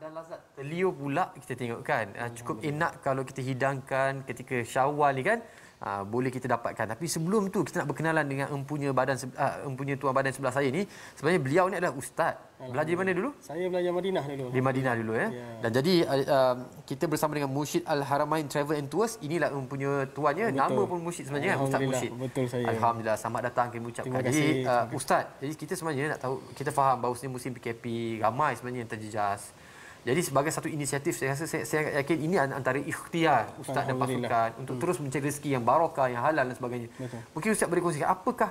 dan lazat telio pula kita tengok kan ah, hmm. cukup enak kalau kita hidangkan ketika syawal ni kan Ha, boleh kita dapatkan tapi sebelum tu kita nak berkenalan dengan empunya badan uh, empunya tuan badan sebelah saya ni sebenarnya beliau ni adalah ustaz belajar di mana dulu saya belajar Madinah dulu di Madinah dulu eh? ya dan jadi uh, kita bersama dengan Mushid Al Haramain Travel and Tours inilah empunya tuannya betul. nama pun Mushid sebenarnya kan ustaz Mushid betul saya alhamdulillah selamat datang kami ucapkan kasih. jadi uh, ustaz jadi kita sebenarnya nak tahu kita faham bahawa sebenarnya musim PKP ramai sebenarnya yang terjejas jadi sebagai satu inisiatif saya rasa saya, saya yakin ini antara ikhtiar ustaz dan pasukan untuk hmm. terus mencari rezeki yang barokah yang halal dan sebagainya. Betul. Mungkin ustaz beri kongsikan apakah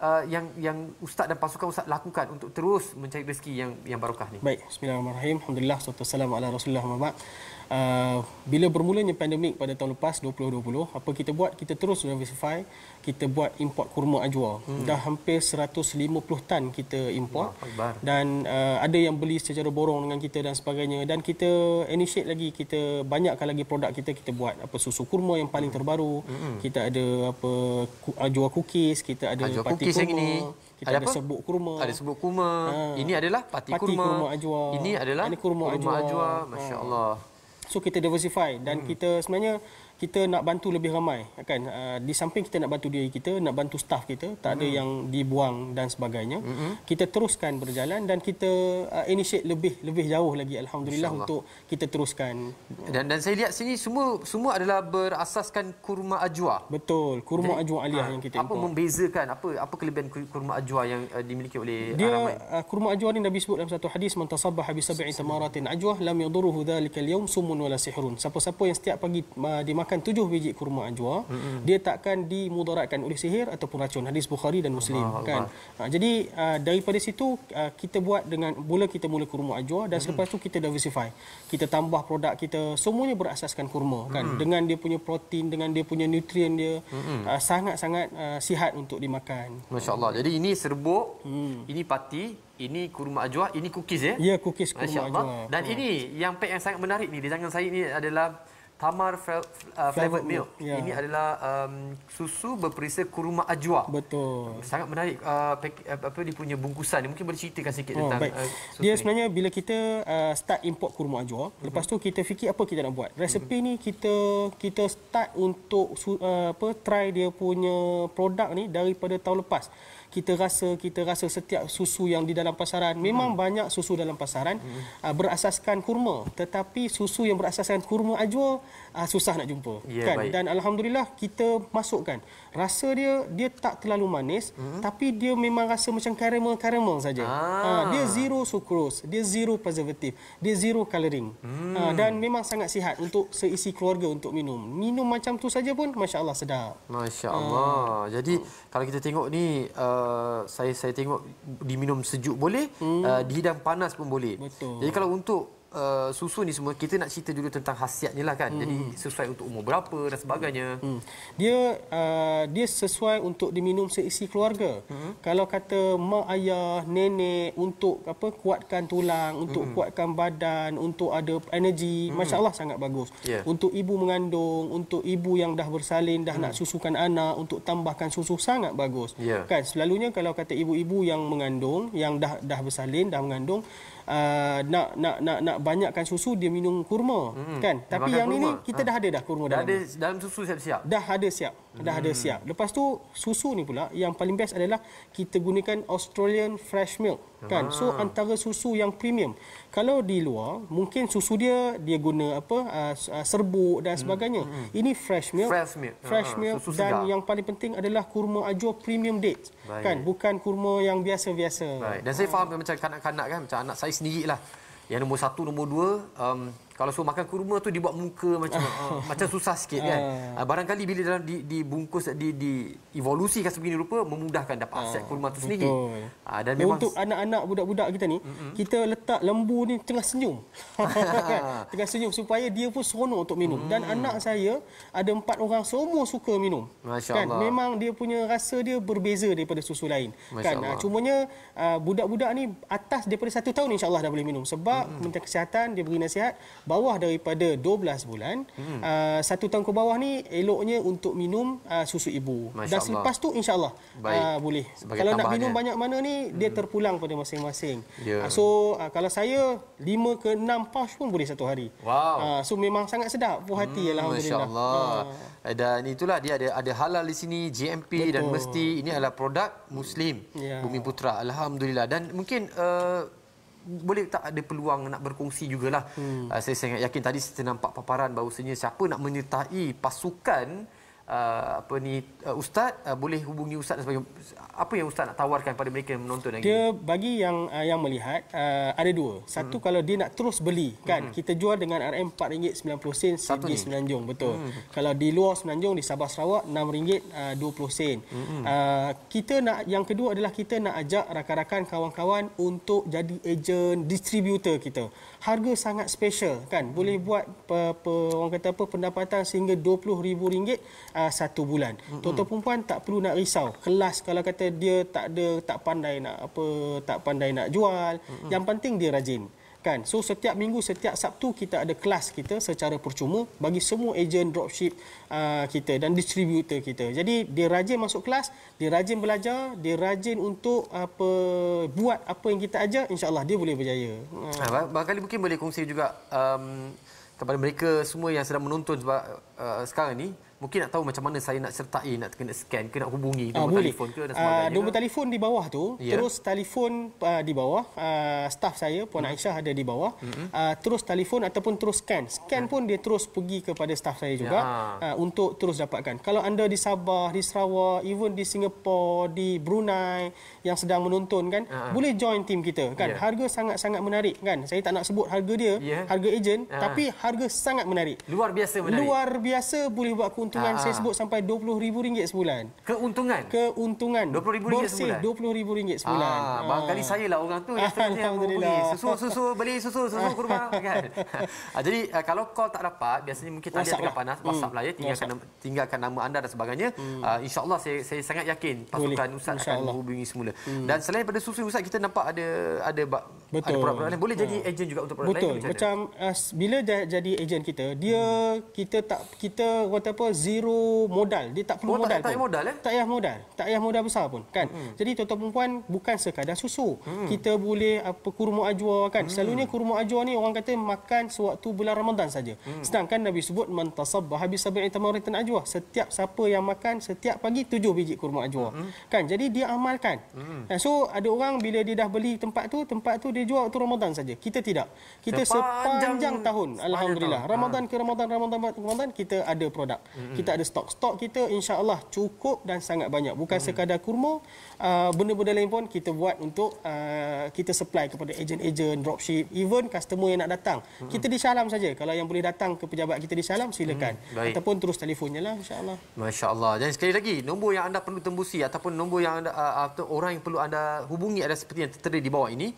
uh, yang yang ustaz dan pasukan ustaz lakukan untuk terus mencari rezeki yang yang barokah ni. Baik, bismillahirrahmanirrahim. Alhamdulillah, sallallahu alaihi wasallam ala Rasulullah Muhammad uh, bila bermulanya pandemik pada tahun lepas 2020 apa kita buat kita terus diversify kita buat import kurma ajwa hmm. dah hampir 150 tan kita import Wah, dan uh, ada yang beli secara borong dengan kita dan sebagainya dan kita initiate lagi kita banyakkan lagi produk kita kita buat apa susu kurma yang paling hmm. terbaru hmm. kita ada apa ajwa cookies kita ada ajwa pati kurma. kurma kita ada, ada apa? sebut kurma ada sebut kurma ha. ini adalah pati, pati kurma. kurma ajwa ini adalah ini kurma, kurma ajwa, ajwa. masya-Allah So kita diversify dan hmm. kita sebenarnya kita nak bantu lebih ramai kan uh, di samping kita nak bantu diri kita nak bantu staff kita tak mm-hmm. ada yang dibuang dan sebagainya mm-hmm. kita teruskan berjalan dan kita uh, initiate lebih lebih jauh lagi alhamdulillah InsyaAllah. untuk kita teruskan dan dan saya lihat sini semua semua adalah berasaskan kurma ajwa betul kurma ajwa aliyah ah, yang kita apa membezakan apa apa kelebihan kurma ajwa yang uh, dimiliki oleh dia uh, kurma ajwa ni Nabi sebut dalam satu hadis man tasabbaha bi sab'i tamaratin ajwa lam yadhuruhu dhalika al-yawm sumun wala sihrun siapa-siapa yang setiap pagi uh, dimakan makan tujuh biji kurma ajwa mm-hmm. dia takkan dimudaratkan oleh sihir ataupun racun hadis bukhari dan muslim Allah kan Allah. Ha, jadi uh, daripada situ uh, kita buat dengan mula kita mula kurma ajwa dan mm-hmm. selepas tu kita diversify kita tambah produk kita semuanya berasaskan kurma kan mm-hmm. dengan dia punya protein dengan dia punya nutrien dia mm-hmm. sangat-sangat sihat untuk dimakan masyaallah jadi ini serbuk mm. ini pati ini kurma ajwa ini cookies ya ya cookies kurma ajwa dan ya. ini yang pack yang sangat menarik ni di tangan saya ni adalah tamar uh, flavored, milk. Yeah. Ini adalah um, susu berperisa kurma ajwa. Betul. Sangat menarik uh, pek, uh, apa dia punya bungkusan. Mungkin boleh ceritakan sikit oh, tentang uh, susu Dia sebenarnya ini. bila kita uh, start import kurma ajwa, mm-hmm. lepas tu kita fikir apa kita nak buat. Resepi mm-hmm. ni kita kita start untuk uh, apa try dia punya produk ni daripada tahun lepas kita rasa kita rasa setiap susu yang di dalam pasaran hmm. memang mhm. banyak susu dalam pasaran hmm. uh, berasaskan kurma tetapi susu yang berasaskan kurma ajwa uh, susah nak jumpa yeah, kan dan alhamdulillah kita masukkan rasa dia dia tak terlalu manis hmm? tapi dia memang rasa macam karamel caramel saja ah. uh, dia zero sucrose dia zero preservative dia zero coloring hmm. uh, dan memang sangat sihat untuk seisi keluarga untuk minum minum macam tu saja pun masya-Allah sedap masya-Allah uh. jadi kalau kita tengok ni uh, saya saya tengok diminum sejuk boleh hmm. uh, dihidang panas pun boleh betul jadi kalau untuk Uh, susu ni semua kita nak cerita dulu tentang khasiatnya lah kan. mm Jadi hmm. sesuai untuk umur berapa dan sebagainya. Mm. Dia uh, dia sesuai untuk diminum seisi keluarga. mm Kalau kata mak ayah, nenek untuk apa kuatkan tulang, untuk mm kuatkan badan, untuk ada energi, mm masya-Allah sangat bagus. Yeah. Untuk ibu mengandung, untuk ibu yang dah bersalin dah mm. nak hmm. susukan anak untuk tambahkan susu sangat bagus. Yeah. Kan selalunya kalau kata ibu-ibu yang mengandung, yang dah dah bersalin, dah mengandung Uh, nak nak nak nak banyakkan susu dia minum kurma hmm. kan tapi yang ini kita ha. dah ada dah kurma dah dalam ada ni. dalam susu siap-siap dah ada siap dah hmm. ada siap lepas tu susu ni pula yang paling best adalah kita gunakan Australian fresh milk kan so ah. antara susu yang premium kalau di luar mungkin susu dia dia guna apa uh, serbuk dan hmm. sebagainya hmm. Hmm. ini fresh milk fresh milk, fresh milk. Ha. dan segar. yang paling penting adalah kurma ajwa premium date kan? Baik. kan bukan kurma yang biasa-biasa dan saya ha. faham kan macam kanak-kanak kan macam anak saya sendiri lah yang nombor satu, nombor dua, um, kalau suruh makan kurma tu dibuat muka macam uh, macam susah sikit kan. Ah. Ah, barangkali bila dalam di, dibungkus di di evolusi kan sebegini rupa memudahkan dapat ah, aset kurma tu sendiri. Betul. dan memang untuk anak-anak budak-budak kita ni mm-hmm. kita letak lembu ni tengah senyum. tengah senyum supaya dia pun seronok untuk minum. Mm. Dan anak saya ada empat orang semua suka minum. Masya kan memang dia punya rasa dia berbeza daripada susu lain. Masya kan Allah. cumanya budak-budak ni atas daripada satu tahun Insyaallah dah boleh minum sebab mm-hmm. menteri kesihatan dia beri nasihat bawah daripada 12 bulan hmm. uh, satu tahun ke bawah ni eloknya untuk minum uh, susu ibu Masya dan Allah. selepas tu insyaallah uh, boleh Sebagai kalau nak minum eh. banyak mana ni hmm. dia terpulang pada masing-masing yeah. uh, so uh, kalau saya 5 ke 6 pouch pun boleh satu hari wow. uh, so memang sangat sedap buah hati hmm. alhamdulillah insyaallah uh. Eh, dan itulah dia ada ada halal di sini GMP Betul. dan mesti ini adalah produk muslim yeah. bumi putra alhamdulillah dan mungkin uh, boleh tak ada peluang nak berkongsi jugalah. Hmm. Uh, saya sangat yakin tadi saya nampak paparan bahawasanya siapa nak menyertai pasukan uh, apa ni uh, ustaz uh, boleh hubungi ustaz dan sebagainya apa yang ustaz nak tawarkan kepada mereka yang menonton lagi dia bagi yang uh, yang melihat uh, ada dua satu hmm kalau dia nak terus beli kan hmm kita jual dengan RM4.90 sen di Semenanjung betul hmm kalau di luar Semenanjung di Sabah Sarawak RM6.20 uh, sen mm-hmm. uh, kita nak yang kedua adalah kita nak ajak rakan-rakan kawan-kawan untuk jadi ejen distributor kita harga sangat special kan boleh hmm buat apa orang kata apa pendapatan sehingga RM20,000 uh, uh, satu bulan. Mm-hmm. Tuan-tuan perempuan tak perlu nak risau. Kelas kalau kata dia tak ada tak pandai nak apa, tak pandai nak jual, mm-hmm. yang penting dia rajin kan so setiap minggu setiap Sabtu kita ada kelas kita secara percuma bagi semua ejen dropship uh, kita dan distributor kita jadi dia rajin masuk kelas dia rajin belajar dia rajin untuk apa buat apa yang kita ajar insyaallah dia boleh berjaya ha barangkali mungkin boleh kongsi juga um, kepada mereka semua yang sedang menonton sebab, uh, sekarang ni mungkin nak tahu macam mana saya nak sertai nak kena scan ke nak hubungi ah, nombor telefon ke dan ah, sebagainya. Nombor telefon di bawah tu yeah. terus telefon uh, di bawah uh, staff saya Puan hmm Aisyah ada di bawah hmm uh, terus telefon ataupun terus scan. Scan pun dia terus pergi kepada staff saya juga yeah. Ya. uh, untuk terus dapatkan. Kalau anda di Sabah, di Sarawak, even di Singapura, di Brunei yang sedang menonton kan uh-huh. boleh join tim kita kan. Yeah. Harga sangat-sangat menarik kan. Saya tak nak sebut harga dia, yeah. harga ejen uh-huh. tapi harga sangat menarik. Luar biasa menarik. Luar biasa boleh buat keuntungan keuntungan Aa. saya ah. sebut sampai rm ringgit sebulan. Keuntungan? Keuntungan. RM20,000 sebulan? Bersih RM20,000 sebulan. Ah, barangkali ah. saya lah orang tu yang sebenarnya yang beli. Susu, susu, beli susu, susu ke rumah. Kan? Jadi kalau call tak dapat, biasanya mungkin tadi akan lah. panas. WhatsApp hmm. lah ya, tinggalkan, tinggalkan nama anda dan sebagainya. Uh, InsyaAllah saya, saya sangat yakin pasukan Boleh. Ustaz akan Allah. menghubungi semula. Hmm. Dan selain daripada susu Ustaz, kita nampak ada ada betul. ada produk-produk lain boleh jadi ha. agent juga untuk produk betul. lain macam betul macam uh, bila dah jadi agent kita dia hmm. kita tak kita kata apa zero modal dia tak perlu oh, modal tak payah modal eh? tak payah modal tak payah modal besar pun kan hmm. jadi tuan-tuan perempuan bukan sekadar susu hmm. kita boleh apa kurma ajwa kan hmm. selalunya kurma ajwa ni orang kata makan sewaktu bulan Ramadan saja hmm. sedangkan nabi sebut man tasabbah habis sabai tamaratun ajwa setiap siapa yang makan setiap pagi tujuh biji kurma ajwa hmm. kan jadi dia amalkan hmm. Eh, so ada orang bila dia dah beli tempat tu tempat tu dia dia jual waktu Ramadan saja. Kita tidak. Kita sepanjang, sepanjang tahun alhamdulillah. Sepanjang Ramadan ha. ke Ramadan, Ramadan ke Ramadan kita ada produk. Mm-hmm. Kita ada stok. Stok kita insya-Allah cukup dan sangat banyak. Bukan mm-hmm. sekadar kurma, uh, benda-benda lain pun kita buat untuk uh, kita supply kepada ejen-ejen dropship, even customer yang nak datang. Mm-hmm. Kita di Syalam saja. Kalau yang boleh datang ke pejabat kita di Syalam silakan mm-hmm. ataupun terus telefonnya lah insya-Allah. Masya-Allah. Dan sekali lagi nombor yang anda perlu tembusi ataupun nombor yang anda, uh, orang yang perlu anda hubungi ada seperti yang tertera di bawah ini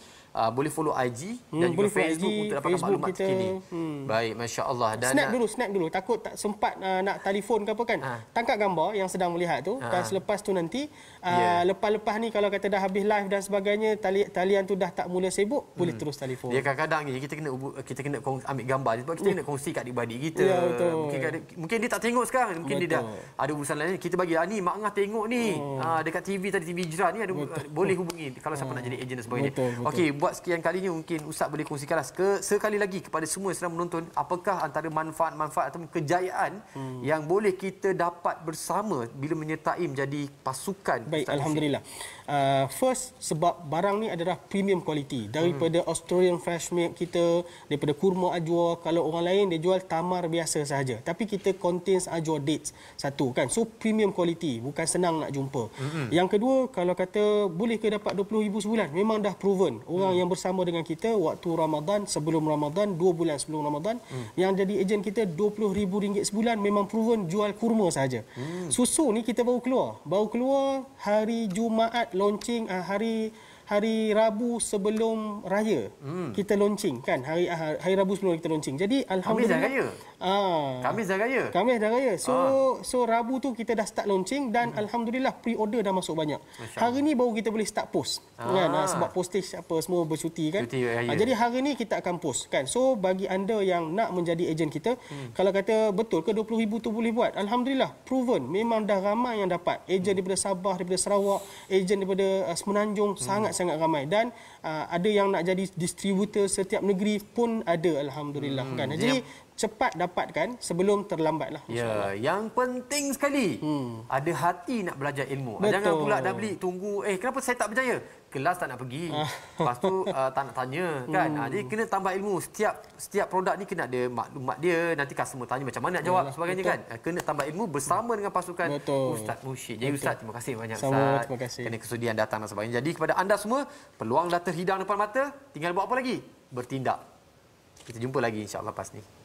boleh follow IG hmm, dan juga Facebook IG, untuk dapatkan Facebook maklumat kita. Hmm. Baik, Masya Allah. Dan snap dulu, snap dulu. Takut tak sempat uh, nak telefon ke apa kan. Ha. Tangkap gambar yang sedang melihat tu. Ha. Dan selepas tu nanti, uh, yeah. lepas-lepas ni kalau kata dah habis live dan sebagainya, tali, talian tu dah tak mula sibuk, hmm. boleh terus telefon. Ya, kadang-kadang ni kita kena, kita kena ambil gambar. Sebab kita yeah. kena hmm. kongsi kat adik-adik kita. Ya, betul. Mungkin, mungkin dia tak tengok sekarang. Mungkin betul. dia dah ada urusan lain. Kita bagi, ah, ni Mak Ngah tengok ni. Hmm. Ah, dekat TV tadi, TV Hijrah ni. Ada, boleh hubungi kalau siapa hmm. nak jadi agent dan sebagainya. Betul, betul. Okay, buat sekian kali ini mungkin Ustaz boleh kongsikan lah ke, sekali lagi kepada semua yang sedang menonton apakah antara manfaat-manfaat atau kejayaan hmm. yang boleh kita dapat bersama bila menyertai menjadi pasukan Baik, Ustaz Alhamdulillah uh, first sebab barang ni adalah premium quality daripada hmm. Australian fresh milk kita daripada kurma ajwa kalau orang lain dia jual tamar biasa saja. tapi kita contains ajwa dates satu kan so premium quality bukan senang nak jumpa hmm. yang kedua kalau kata boleh ke dapat RM20,000 sebulan memang dah proven orang hmm. yang yang bersama dengan kita waktu Ramadan sebelum Ramadan dua bulan sebelum Ramadan hmm. yang jadi ejen kita RM20,000 sebulan memang proven jual kurma saja. Hmm. Susu ni kita baru keluar. Baru keluar hari Jumaat launching ah, hari hari Rabu sebelum raya. Hmm. Kita launching kan hari ah, hari Rabu sebelum kita launching. Jadi alhamdulillah Amin, Ah. Khamis dah raya. Khamis dah raya. So ah. so Rabu tu kita dah start launching dan hmm. alhamdulillah pre-order dah masuk banyak. Masya hari ni baru kita boleh start post. Kan? Ah. Kan ah, sebab postage apa semua bercuti kan. Cuti ah, raya. Ah, jadi hari ni kita akan post kan. So bagi anda yang nak menjadi ejen kita, hmm. kalau kata betul ke 20000 tu boleh buat? Alhamdulillah proven memang dah ramai yang dapat. Ejen hmm. daripada Sabah, daripada Sarawak, ejen daripada uh, Semenanjung hmm. sangat-sangat ramai dan uh, ada yang nak jadi distributor setiap negeri pun ada alhamdulillah hmm. kan. Jadi cepat dapatkan sebelum terlambat lah. Ya, yang penting sekali hmm. ada hati nak belajar ilmu. Ah, betul. Jangan pula dah beli tunggu eh kenapa saya tak berjaya? Kelas tak nak pergi. Ah. Lepas tu uh, tak nak tanya kan. Hmm. Jadi kena tambah ilmu. Setiap setiap produk ni kena ada maklumat dia. Nanti customer tanya macam mana nak jawab Yalah, sebagainya betul. kan. Kena tambah ilmu bersama dengan pasukan betul. Ustaz Munshid. Jadi betul. Ustaz terima kasih banyak Sama, Ustaz. Terima kasih. Kena kesudian datang dan sebagainya. Jadi kepada anda semua peluang dah terhidang depan mata. Tinggal buat apa lagi? Bertindak. Kita jumpa lagi insya-Allah lepas ni.